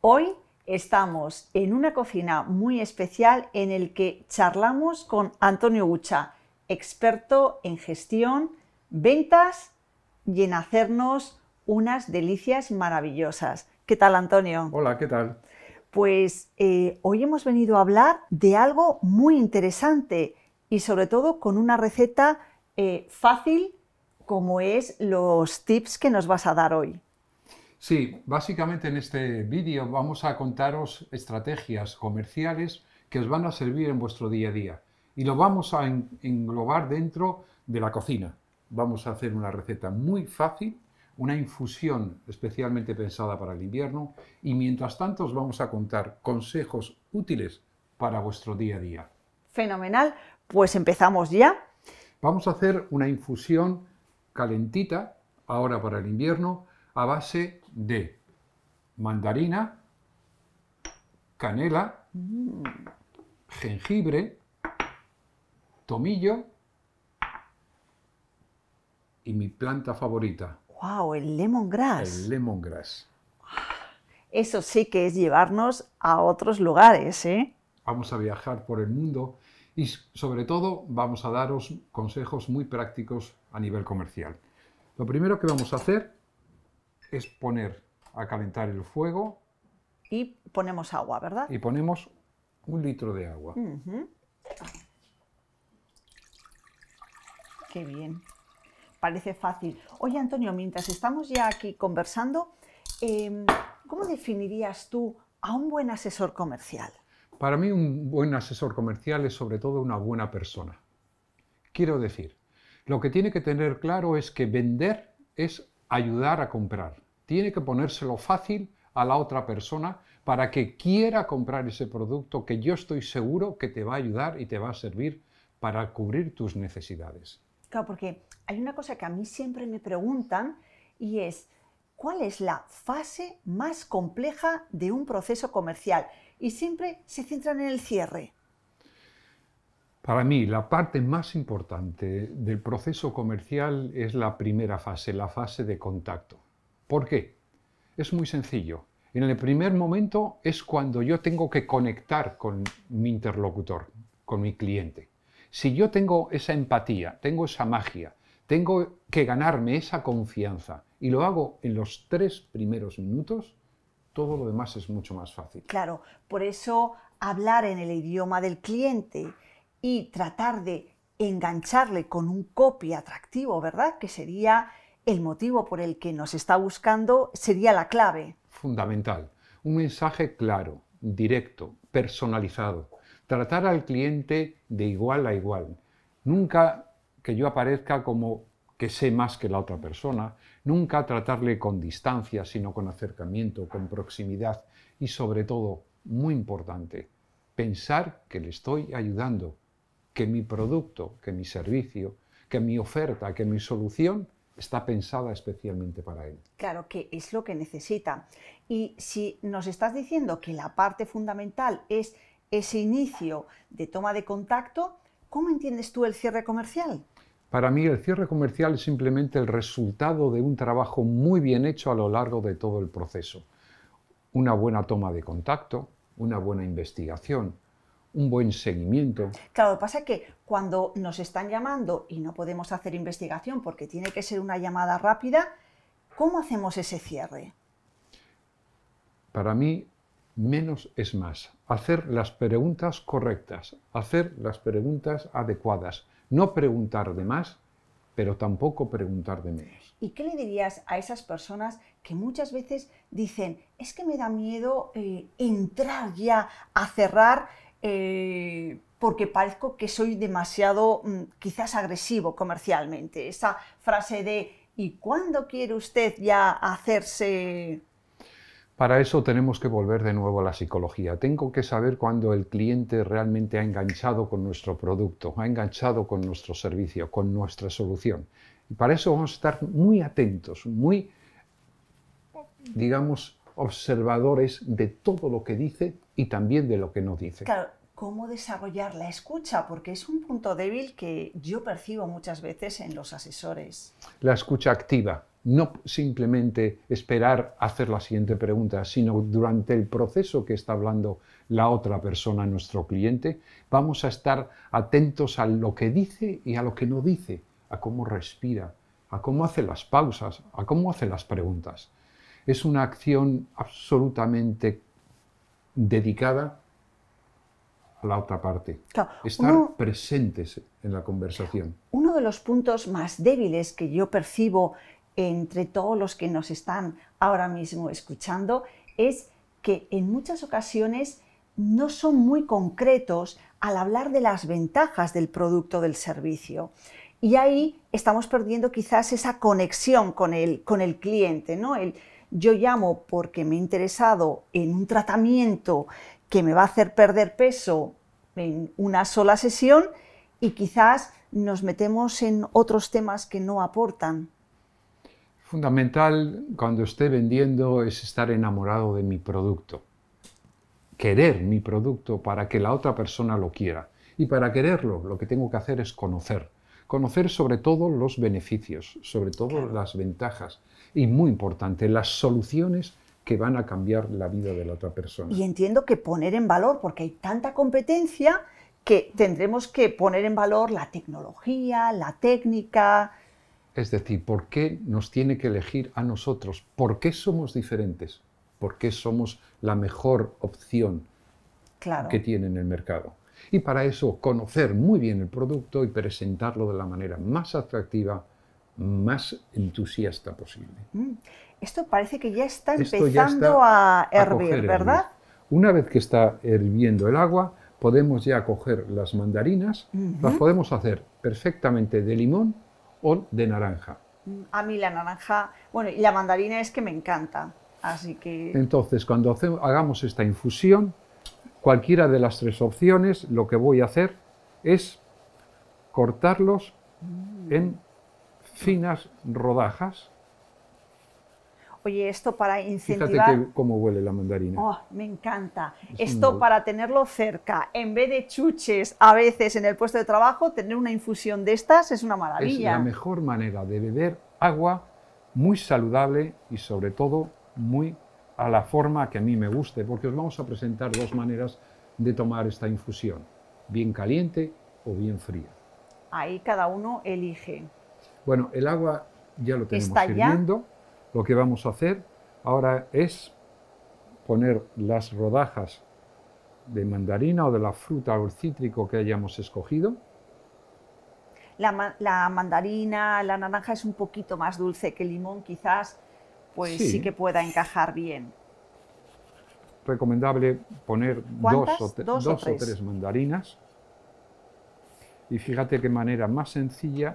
Hoy estamos en una cocina muy especial en el que charlamos con Antonio Ucha, experto en gestión, ventas y en hacernos unas delicias maravillosas. ¿Qué tal, Antonio? Hola, ¿qué tal? Pues eh, hoy hemos venido a hablar de algo muy interesante y sobre todo con una receta eh, fácil como es los tips que nos vas a dar hoy. Sí, básicamente en este vídeo vamos a contaros estrategias comerciales que os van a servir en vuestro día a día y lo vamos a englobar dentro de la cocina. Vamos a hacer una receta muy fácil, una infusión especialmente pensada para el invierno y mientras tanto os vamos a contar consejos útiles para vuestro día a día. Fenomenal, pues empezamos ya. Vamos a hacer una infusión calentita ahora para el invierno a base de mandarina, canela, jengibre, tomillo y mi planta favorita. ¡Wow! El lemongrass. El lemongrass. Eso sí que es llevarnos a otros lugares, ¿eh? Vamos a viajar por el mundo y sobre todo vamos a daros consejos muy prácticos a nivel comercial. Lo primero que vamos a hacer es poner a calentar el fuego. Y ponemos agua, ¿verdad? Y ponemos un litro de agua. Qué bien. Parece fácil. Oye, Antonio, mientras estamos ya aquí conversando, em, ¿cómo definirías tú a un buen asesor comercial? Para mí un buen asesor comercial es sobre todo una buena persona. Quiero decir, lo que tiene que tener claro es que vender es ayudar a comprar. Tiene que ponérselo fácil a la otra persona para que quiera comprar ese producto que yo estoy seguro que te va a ayudar y te va a servir para cubrir tus necesidades. Claro, porque hay una cosa que a mí siempre me preguntan y es, ¿cuál es la fase más compleja de un proceso comercial? Y siempre se centran en el cierre. Para mí, la parte más importante del proceso comercial es la primera fase, la fase de contacto. ¿Por qué? Es muy sencillo. En el primer momento es cuando yo tengo que conectar con mi interlocutor, con mi cliente. Si yo tengo esa empatía, tengo esa magia, tengo que ganarme esa confianza y lo hago en los tres primeros minutos, todo lo demás es mucho más fácil. Claro, por eso hablar en el idioma del cliente y tratar de engancharle con un copy atractivo, ¿verdad? Que sería el motivo por el que nos está buscando, sería la clave. Fundamental. Un mensaje claro, directo, personalizado. Tratar al cliente de igual a igual. Nunca que yo aparezca como que sé más que la otra persona, nunca tratarle con distancia, sino con acercamiento, con proximidad y sobre todo, muy importante, pensar que le estoy ayudando, que mi producto, que mi servicio, que mi oferta, que mi solución está pensada especialmente para él. Claro que es lo que necesita. Y si nos estás diciendo que la parte fundamental es ese inicio de toma de contacto, ¿cómo entiendes tú el cierre comercial? Para mí el cierre comercial es simplemente el resultado de un trabajo muy bien hecho a lo largo de todo el proceso. Una buena toma de contacto, una buena investigación, un buen seguimiento. Claro, pasa que cuando nos están llamando y no podemos hacer investigación porque tiene que ser una llamada rápida, ¿cómo hacemos ese cierre? Para mí, menos es más. Hacer las preguntas correctas, hacer las preguntas adecuadas. No preguntar de más, pero tampoco preguntar de menos. ¿Y qué le dirías a esas personas que muchas veces dicen, es que me da miedo eh, entrar ya a cerrar eh, porque parezco que soy demasiado mm, quizás agresivo comercialmente. Esa frase de ¿y cuándo quiere usted ya hacerse para eso tenemos que volver de nuevo a la psicología. Tengo que saber cuándo el cliente realmente ha enganchado con nuestro producto, ha enganchado con nuestro servicio, con nuestra solución. Y para eso vamos a estar muy atentos, muy, digamos, observadores de todo lo que dice y también de lo que no dice. ¿cómo desarrollar la escucha? Porque es un punto débil que yo percibo muchas veces en los asesores. La escucha activa, no simplemente esperar hacer la siguiente pregunta, sino durante el proceso que está hablando la otra persona, nuestro cliente, vamos a estar atentos a lo que dice y a lo que no dice, a cómo respira, a cómo hace las pausas, a cómo hace las preguntas. Es una acción absolutamente dedicada a la otra parte. Estar presentes en la conversación. Uno de los puntos más débiles que yo percibo entre todos los que nos están ahora mismo escuchando es que en muchas ocasiones no son muy concretos al hablar de las ventajas del producto del servicio. Y ahí estamos perdiendo quizás esa conexión con el, con el cliente, yo llamo porque me he interesado en un tratamiento que me va a hacer perder peso en una sola sesión y quizás nos metemos en otros temas que no aportan. Fundamental cuando esté vendiendo es estar enamorado de mi producto, querer mi producto para que la otra persona lo quiera. Y para quererlo lo que tengo que hacer es conocer, conocer sobre todo los beneficios, sobre todo las ventajas, y muy importante, las soluciones que van a cambiar la vida de la otra persona. Y entiendo que poner en valor, porque hay tanta competencia, que tendremos que poner en valor la tecnología, la técnica. Es decir, ¿por qué nos tiene que elegir a nosotros? ¿Por qué somos diferentes? ¿Por qué somos la mejor opción que tiene en el mercado? Y para eso conocer muy bien el producto y presentarlo de la manera más atractiva más entusiasta posible. Mm. Esto parece que ya está empezando a hervir, ¿verdad? Una vez que está hirviendo el agua, podemos ya coger las mandarinas, las podemos hacer perfectamente de limón o de naranja. Mm, a mí la naranja, bueno, y la mandarina es que me encanta, así que... Entonces, cuando hagamos esta infusión, cualquiera de las tres opciones, lo que voy a hacer es cortarlos mm. en finas rodajas. Oye, esto para incentivar... Fíjate cómo huele la mandarina. Oh, me encanta. esto para tenerlo cerca, en vez de chuches a veces en el puesto de trabajo, tener una infusión de estas es una maravilla. Es la mejor manera de beber agua muy saludable y sobre todo muy a la forma que a mí me guste, porque os vamos a presentar dos maneras de tomar esta infusión, bien caliente o bien fría. Ahí cada uno elige. Bueno, el agua ya lo tenemos hirviendo. Lo que vamos a hacer ahora es poner las rodajas de mandarina o de la fruta o cítrico que hayamos escogido. La, mandarina, la naranja es un poquito más dulce que el limón, quizás, pues sí, que pueda encajar bien. Recomendable poner dos, o, tres. o tres mandarinas. Y fíjate qué manera más sencilla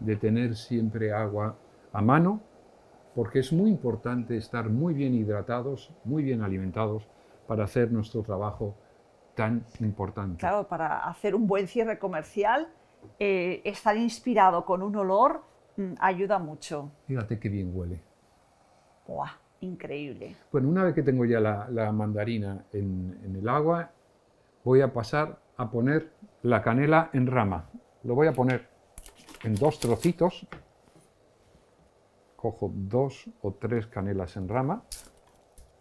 de tener siempre agua a mano, porque es muy importante estar muy bien hidratados, muy bien alimentados para hacer nuestro trabajo tan importante. Claro, para hacer un buen cierre comercial, eh, estar inspirado con un olor mm, ayuda mucho. Fíjate qué bien huele. ¡Buah! Increíble. Bueno, una vez que tengo ya la, mandarina en el agua, voy a pasar a poner la canela en rama. Lo voy a poner en dos trocitos. Cojo dos o tres canelas en rama.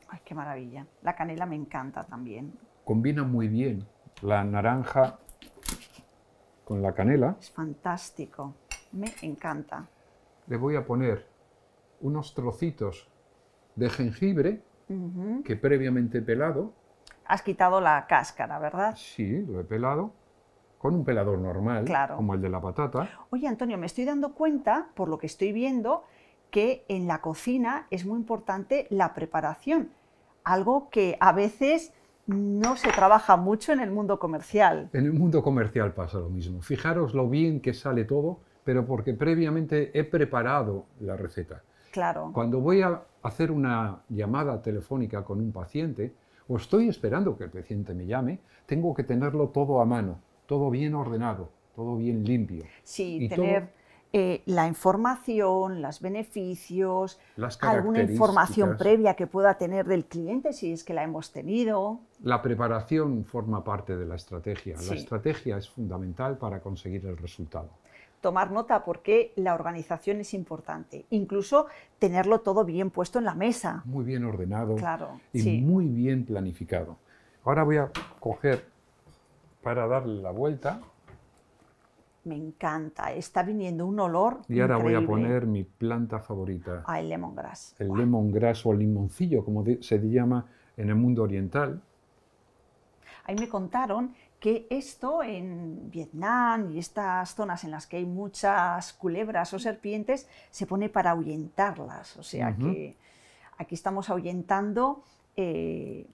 ¡Ay, qué maravilla! La canela me encanta también. Combina muy bien la naranja con la canela. Es fantástico. Me encanta. Le voy a poner unos trocitos de jengibre que previamente he pelado. Has quitado la cáscara, ¿verdad? Sí, lo he pelado con un pelador normal, como el de la patata. Oye, Antonio, me estoy dando cuenta, por lo que estoy viendo, que en la cocina es muy importante la preparación, algo que a veces no se trabaja mucho en el mundo comercial. En el mundo comercial pasa lo mismo. Fijaros lo bien que sale todo, pero porque previamente he preparado la receta. Claro. Cuando voy a hacer una llamada telefónica con un paciente, o estoy esperando que el paciente me llame, tengo que tenerlo todo a mano todo bien ordenado, todo bien limpio. Sí, tener eh, la información, los beneficios, alguna información previa que pueda tener del cliente, si es que la hemos tenido. La preparación forma parte de la estrategia. La estrategia es fundamental para conseguir el resultado. Tomar nota porque la organización es importante. Incluso tenerlo todo bien puesto en la mesa. Muy bien ordenado y muy bien planificado. Ahora voy a coger para darle la vuelta. Me encanta, está viniendo un olor. Y ahora voy a poner mi planta favorita. Ah, el lemongrass. El lemongrass o limoncillo, como se llama en el mundo oriental. Ahí me contaron que esto en Vietnam y estas zonas en las que hay muchas culebras o serpientes se pone para ahuyentarlas. O sea que aquí estamos ahuyentando eh,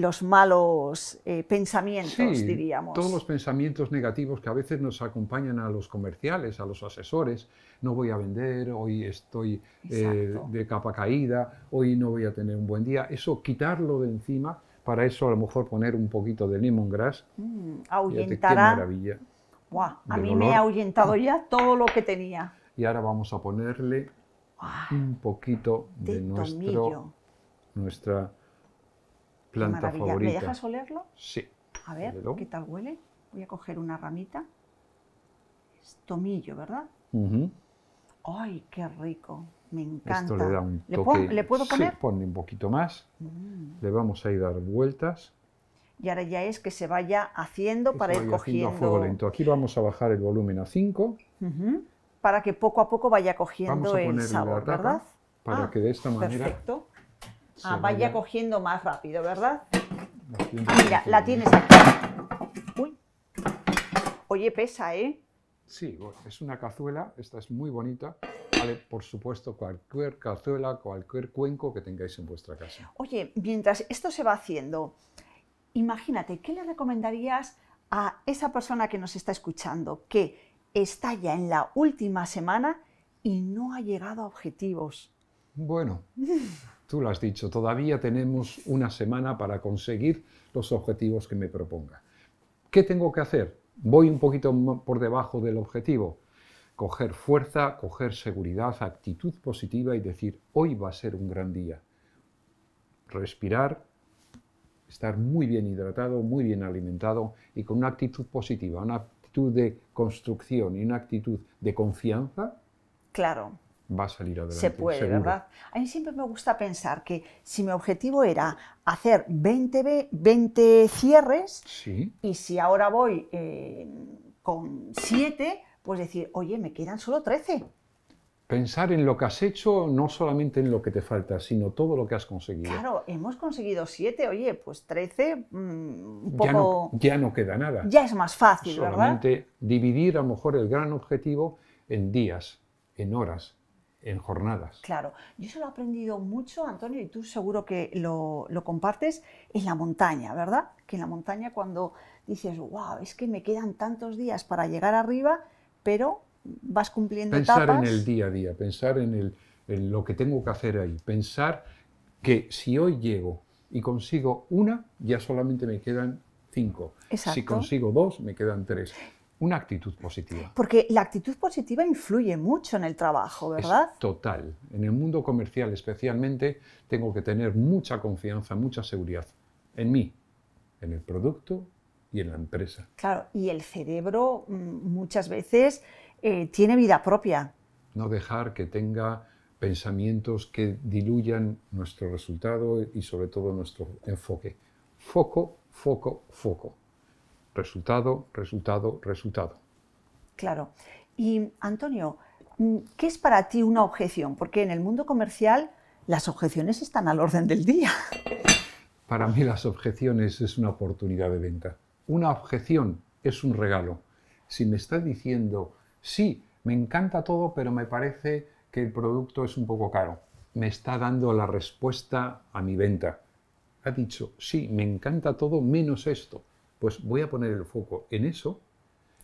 los malos eh, pensamientos, sí, diríamos. Todos los pensamientos negativos que a veces nos acompañan a los comerciales, a los asesores. No voy a vender, hoy estoy eh, de capa caída, hoy no voy a tener un buen día. Eso, quitarlo de encima, para eso a lo mejor poner un poquito de lemongrass. Mm, ahuyentará. Qué maravilla. a mí me ha ahuyentado ya todo lo que tenía. Y ahora vamos a ponerle un poquito de, de nuestro, nuestra ¿Me dejas olerlo? Sí. A ver, ¿qué tal huele? Voy a coger una ramita. Es tomillo, ¿verdad? ¡Ay, qué rico! Me encanta. Esto le da un toque. ¿Le puedo, ¿le puedo poner? Sí, ponle un poquito más. Mm. Le vamos a ir dar vueltas. Y ahora ya es que se vaya haciendo para ir cogiendo. A fuego lento. Aquí vamos a bajar el volumen a 5. Para que poco a poco vaya cogiendo el sabor, ¿verdad? Para ah, que de esta manera perfecto. Ah, vaya cogiendo más rápido, ¿verdad? Ah, mira, la tienes aquí. Oye, pesa, ¿eh? Sí, es una cazuela, esta es muy bonita. Vale, por supuesto, cualquier cazuela, cualquier cuenco que tengáis en vuestra casa. Oye, mientras esto se va haciendo, imagínate, ¿qué le recomendarías a esa persona que nos está escuchando que está ya en la última semana y no ha llegado a objetivos? Bueno, tú lo has dicho, todavía tenemos una semana para conseguir los objetivos que me proponga. ¿Qué tengo que hacer? Voy un poquito por debajo del objetivo. Coger fuerza, coger seguridad, actitud positiva y decir, hoy va a ser un gran día. Respirar, estar muy bien hidratado, muy bien alimentado y con una actitud positiva, una actitud de construcción y una actitud de confianza. Claro va a salir adelante. Se puede, ¿verdad? A mí siempre me gusta pensar que si mi objetivo era hacer 20, 20 cierres y si ahora voy eh, con 7, pues decir, oye, me quedan solo 13. Pensar en lo que has hecho, no solamente en lo que te falta, sino todo lo que has conseguido. Claro, hemos conseguido 7, oye, pues 13, mm, Ya no, queda nada. Ya es más fácil, ¿verdad? Solamente dividir a lo mejor el gran objetivo en días, en horas, en jornadas. Claro, yo eso lo he aprendido mucho, Antonio, y tú seguro que lo, compartes en la montaña, ¿verdad? Que en la montaña cuando dices, wow, es que me quedan tantos días para llegar arriba, pero vas cumpliendo pensar etapas. Pensar en el día a día, pensar en, en lo que tengo que hacer ahí, pensar que si hoy llego y consigo una, ya solamente me quedan cinco. Exacto. Si consigo dos, me quedan tres una actitud positiva. Porque la actitud positiva influye mucho en el trabajo, ¿verdad? total. En el mundo comercial especialmente tengo que tener mucha confianza, mucha seguridad en mí, en el producto y en la empresa. Claro, y el cerebro mm, muchas veces eh, tiene vida propia. No dejar que tenga pensamientos que diluyan nuestro resultado y sobre todo nuestro enfoque. Foco, foco, foco. Resultado, resultado, resultado. Claro. Y Antonio, mm, ¿qué es para ti una objeción? Porque en el mundo comercial las objeciones están al orden del día. Para mí las objeciones es una oportunidad de venta. Una objeción es un regalo. Si me está diciendo, sí, me encanta todo, pero me parece que el producto es un poco caro, me está dando la respuesta a mi venta. Ha dicho, sí, me encanta todo menos esto. Pues voy a poner el foco en eso.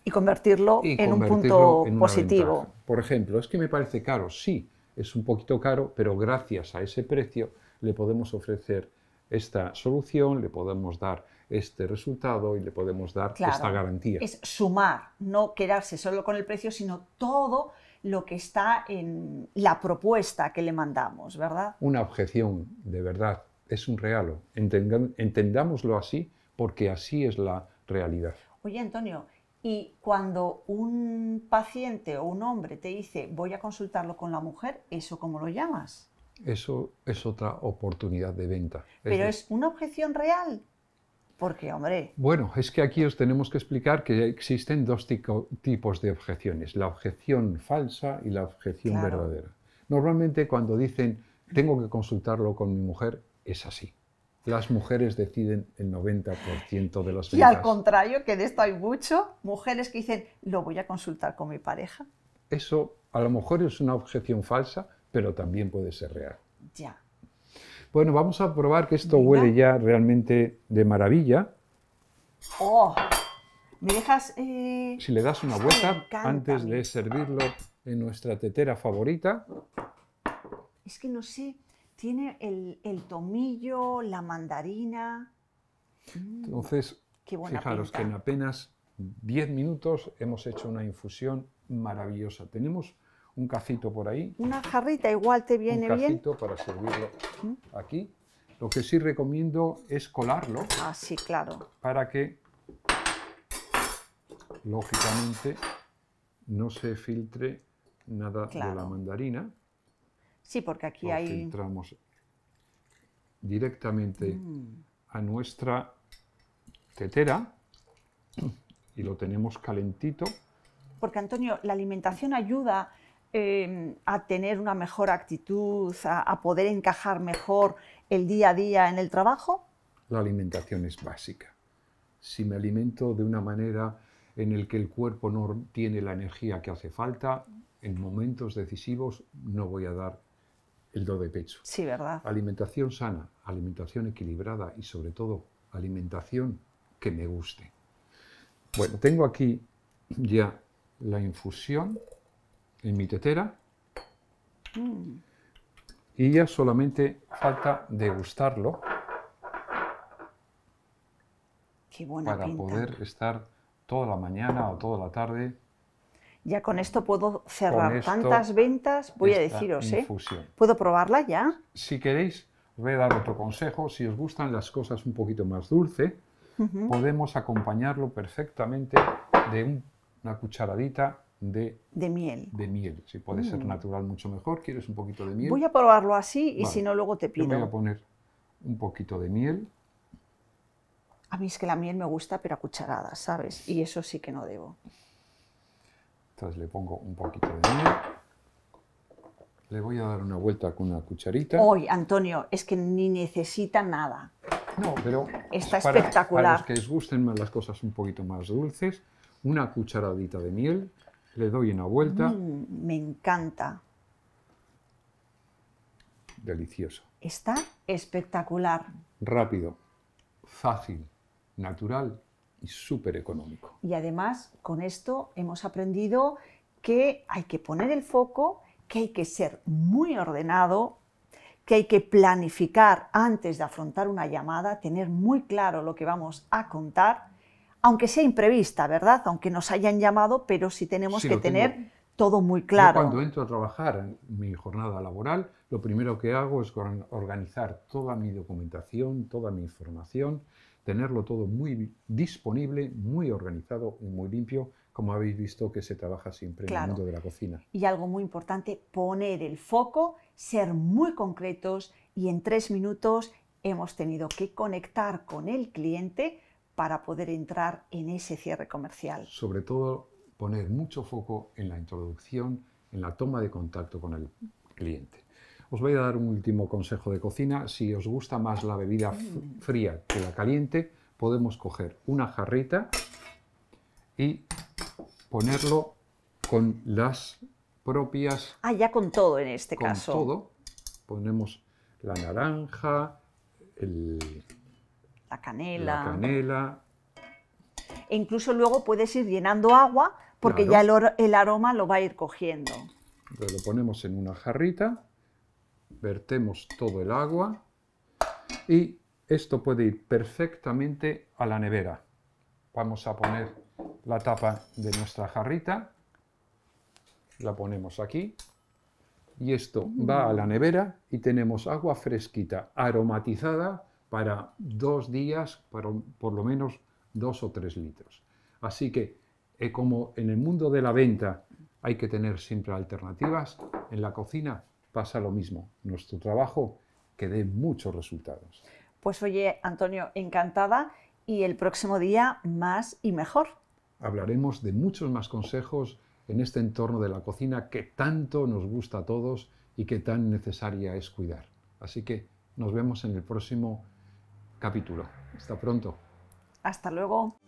Y convertirlo en un punto positivo. Por ejemplo, es que me parece caro, sí, es un poquito caro, pero gracias a ese precio le podemos ofrecer esta solución, le podemos dar este resultado y le podemos dar esta garantía. Es sumar, no quedarse solo con el precio, sino todo lo que está en la propuesta que le mandamos, ¿verdad? Una objeción, de verdad, es un regalo. Entendámoslo así porque así es la realidad. Oye, Antonio, y cuando un paciente o un hombre te dice voy a consultarlo con la mujer, ¿eso cómo lo llamas? Eso es otra oportunidad de venta. Pero es, una objeción real. Porque, hombre. Bueno, es que aquí os tenemos que explicar que existen dos tipos de objeciones: la objeción falsa y la objeción verdadera. Normalmente, cuando dicen tengo que consultarlo con mi mujer, es así las mujeres deciden el 90% de los ventas. Y al contrario, que de esto hay mucho, mujeres que dicen, lo voy a consultar con mi pareja. Eso a lo mejor es una objeción falsa, pero también puede ser real. Ya. Bueno, vamos a probar que esto huele ya realmente de maravilla. ¡Oh! ¿Me dejas...? Eh? Si le das una vuelta antes de servirlo en nuestra tetera favorita. Es que no sé, tiene el, tomillo, la mandarina. Mm, Entonces, fijaros que en apenas 10 minutos hemos hecho una infusión maravillosa. Tenemos un cacito por ahí. Una jarrita igual te viene bien. Un cacito para servirlo mm. aquí. Lo que sí recomiendo es colarlo. Ah, sí, claro. Para que, lógicamente, no se filtre nada de la mandarina. Sí, porque aquí Entramos directamente mm. a nuestra tetera y lo tenemos calentito. Porque Antonio, la alimentación ayuda em, a tener una mejor actitud, a, poder encajar mejor el día a día en el trabajo. La alimentación es básica. Si me alimento de una manera en el que el cuerpo no tiene la energía que hace falta, en momentos decisivos no voy a dar el do de pecho. Sí, ¿verdad? Alimentación sana, alimentación equilibrada y sobre todo alimentación que me guste. Bueno, tengo aquí ya la infusión en mi tetera mm. y ya solamente falta degustarlo Qué para poder estar toda la mañana o toda la tarde ya con esto puedo cerrar tantas ventas, voy a deciros, ¿eh? ¿Puedo probarla ya? Si queréis, voy a dar otro consejo. Si os gustan las cosas un poquito más dulce, podemos acompañarlo perfectamente de una cucharadita de, miel. De miel. Si puede ser mm. natural, mucho mejor. ¿Quieres un poquito de miel? Voy a probarlo así y si no, luego te pido. voy a poner un poquito de miel. A mí es que la miel me gusta, pero a cucharadas, ¿sabes? Y eso sí que no debo. Entonces le pongo un poquito de miel. Le voy a dar una vuelta con una cucharita. Hoy, Antonio, es que ni necesita nada. No, pero está espectacular. Para los que les gusten más las cosas un poquito más dulces, una cucharadita de miel, le doy una vuelta. Mm, me encanta. Delicioso. Está espectacular. Rápido, fácil, natural y súper económico. Y además, con esto hemos aprendido que hay que poner el foco, que hay que ser muy ordenado, que hay que planificar antes de afrontar una llamada, tener muy claro lo que vamos a contar, aunque sea imprevista, ¿verdad? Aunque nos hayan llamado, pero sí tenemos que tener todo muy claro. cuando entro a trabajar en mi jornada laboral, lo primero que hago es organizar toda mi documentación, toda mi información, tenerlo todo muy disponible, muy organizado y muy limpio, como habéis visto que se trabaja siempre en el mundo de la cocina. Y algo muy importante, poner el foco, ser muy concretos y en tres minutos hemos tenido que conectar con el cliente para poder entrar en ese cierre comercial. Sobre todo poner mucho foco en la introducción, en la toma de contacto con el cliente. Os voy a dar un último consejo de cocina. Si os gusta más la bebida fría que la caliente, podemos coger una jarrita y ponerlo con las propias... Ah, ya con todo en este caso. Con todo. Ponemos la naranja, el, la canela. La canela. E incluso luego puedes ir llenando agua porque ya el, aroma lo va a ir cogiendo. lo ponemos en una jarrita vertemos todo el agua y esto puede ir perfectamente a la nevera. Vamos a poner la tapa de nuestra jarrita, la ponemos aquí y esto va a la nevera y tenemos agua fresquita, aromatizada para dos días, por lo menos dos o tres litros. Así que, eh, como en el mundo de la venta hay que tener siempre alternativas, en la cocina pasa lo mismo. Nuestro trabajo que dé muchos resultados. Pues oye, Antonio, encantada y el próximo día más y mejor. Hablaremos de muchos más consejos en este entorno de la cocina que tanto nos gusta a todos y que tan necesaria es cuidar. Así que nos vemos en el próximo capítulo. Hasta pronto. Hasta luego.